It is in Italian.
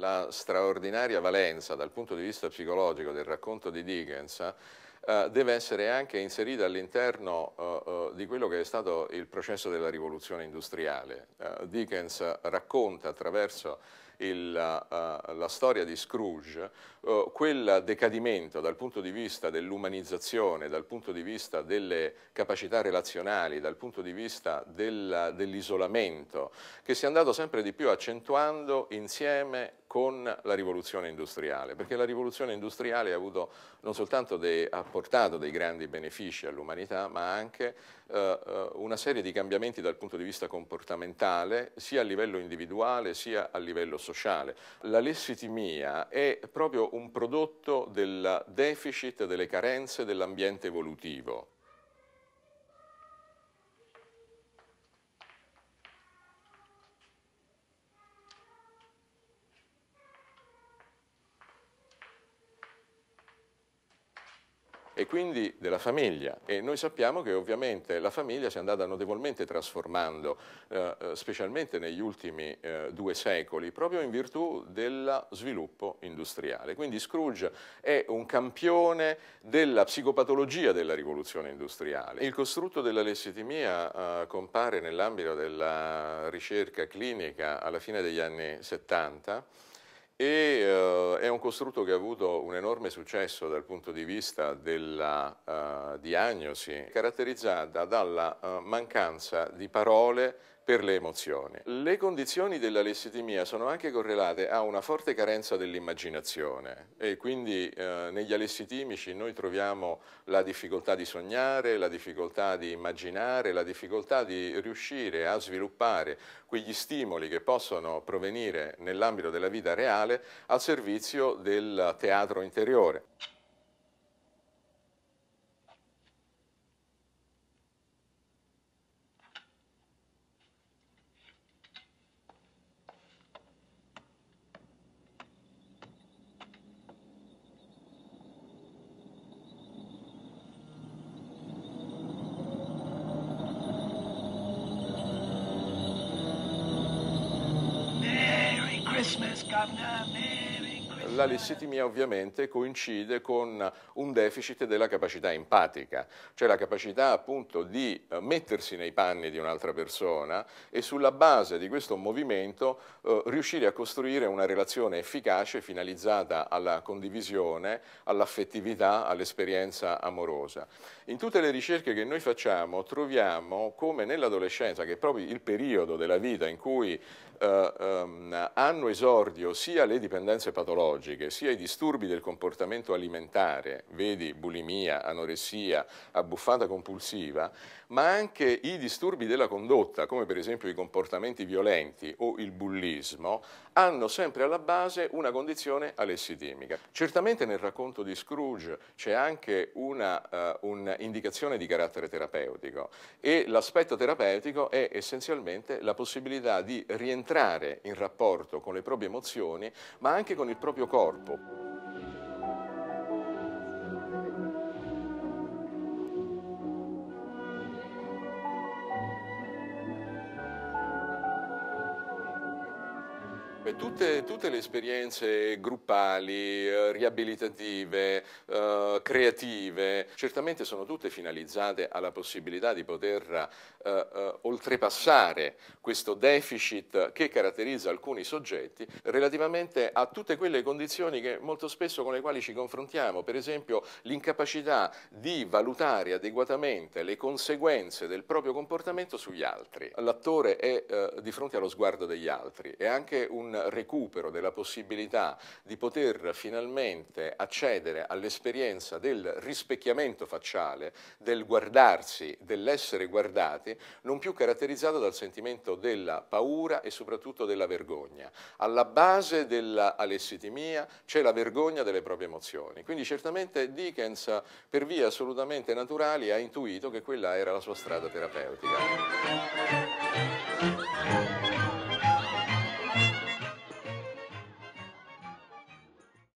la straordinaria valenza dal punto di vista psicologico del racconto di Dickens Uh, deve essere anche inserita all'interno uh, di quello che è stato il processo della rivoluzione industriale. Dickens racconta attraverso il, uh, la storia di Scrooge, uh, quel decadimento dal punto di vista dell'umanizzazione, dal punto di vista delle capacità relazionali, dal punto di vista del, dell'isolamento, che si è andato sempre di più accentuando insieme con la rivoluzione industriale, perché la rivoluzione industriale ha, avuto, dei, ha portato dei grandi benefici all'umanità, ma anche eh, eh, una serie di cambiamenti dal punto di vista comportamentale, sia a livello individuale sia a livello sociale sociale. La lessitimia è proprio un prodotto del deficit, delle carenze dell'ambiente evolutivo. e quindi della famiglia. E noi sappiamo che ovviamente la famiglia si è andata notevolmente trasformando, eh, eh specialmente negli ultimi eh, due secoli, proprio in virtù dello sviluppo industriale. Quindi Scrooge è un campione della psicopatologia della rivoluzione industriale. Il costrutto della lessitimia eh, compare nell'ambito della ricerca clinica alla fine degli anni 70 e uh, è un costrutto che ha avuto un enorme successo dal punto di vista della uh, diagnosi, caratterizzata dalla uh, mancanza di parole per le emozioni. Le condizioni della lessitimia sono anche correlate a una forte carenza dell'immaginazione e quindi eh, negli alessitimici noi troviamo la difficoltà di sognare, la difficoltà di immaginare, la difficoltà di riuscire a sviluppare quegli stimoli che possono provenire nell'ambito della vita reale al servizio del teatro interiore. Come to me. la lessitimia ovviamente coincide con un deficit della capacità empatica, cioè la capacità appunto di eh, mettersi nei panni di un'altra persona e sulla base di questo movimento eh, riuscire a costruire una relazione efficace finalizzata alla condivisione, all'affettività, all'esperienza amorosa. In tutte le ricerche che noi facciamo troviamo come nell'adolescenza, che è proprio il periodo della vita in cui eh, ehm, hanno esordio sia le dipendenze patologiche, psicologiche, sia i disturbi del comportamento alimentare, vedi bulimia, anoressia, abbuffata compulsiva, ma anche i disturbi della condotta, come per esempio i comportamenti violenti o il bullismo, hanno sempre alla base una condizione alessitimica. Certamente nel racconto di Scrooge c'è anche un'indicazione uh, un di carattere terapeutico e l'aspetto terapeutico è essenzialmente la possibilità di rientrare in rapporto con le proprie emozioni ma anche con il proprio corpo. Beh, tutte, tutte, le esperienze gruppali, eh, riabilitative, eh, creative, certamente sono tutte finalizzate alla possibilità di poter eh, eh, oltrepassare questo deficit che caratterizza alcuni soggetti relativamente a tutte quelle condizioni che molto spesso con le quali ci confrontiamo, per esempio l'incapacità di valutare adeguatamente le conseguenze del proprio comportamento sugli altri. L'attore è eh, di fronte allo sguardo degli altri, è anche un recupero della possibilità di poter finalmente accedere all'esperienza del rispecchiamento facciale, del guardarsi, dell'essere guardati, non più caratterizzato dal sentimento della paura e soprattutto della vergogna. Alla base dell'alessitimia c'è la vergogna delle proprie emozioni. Quindi certamente Dickens, per vie assolutamente naturali, ha intuito che quella era la sua strada terapeutica.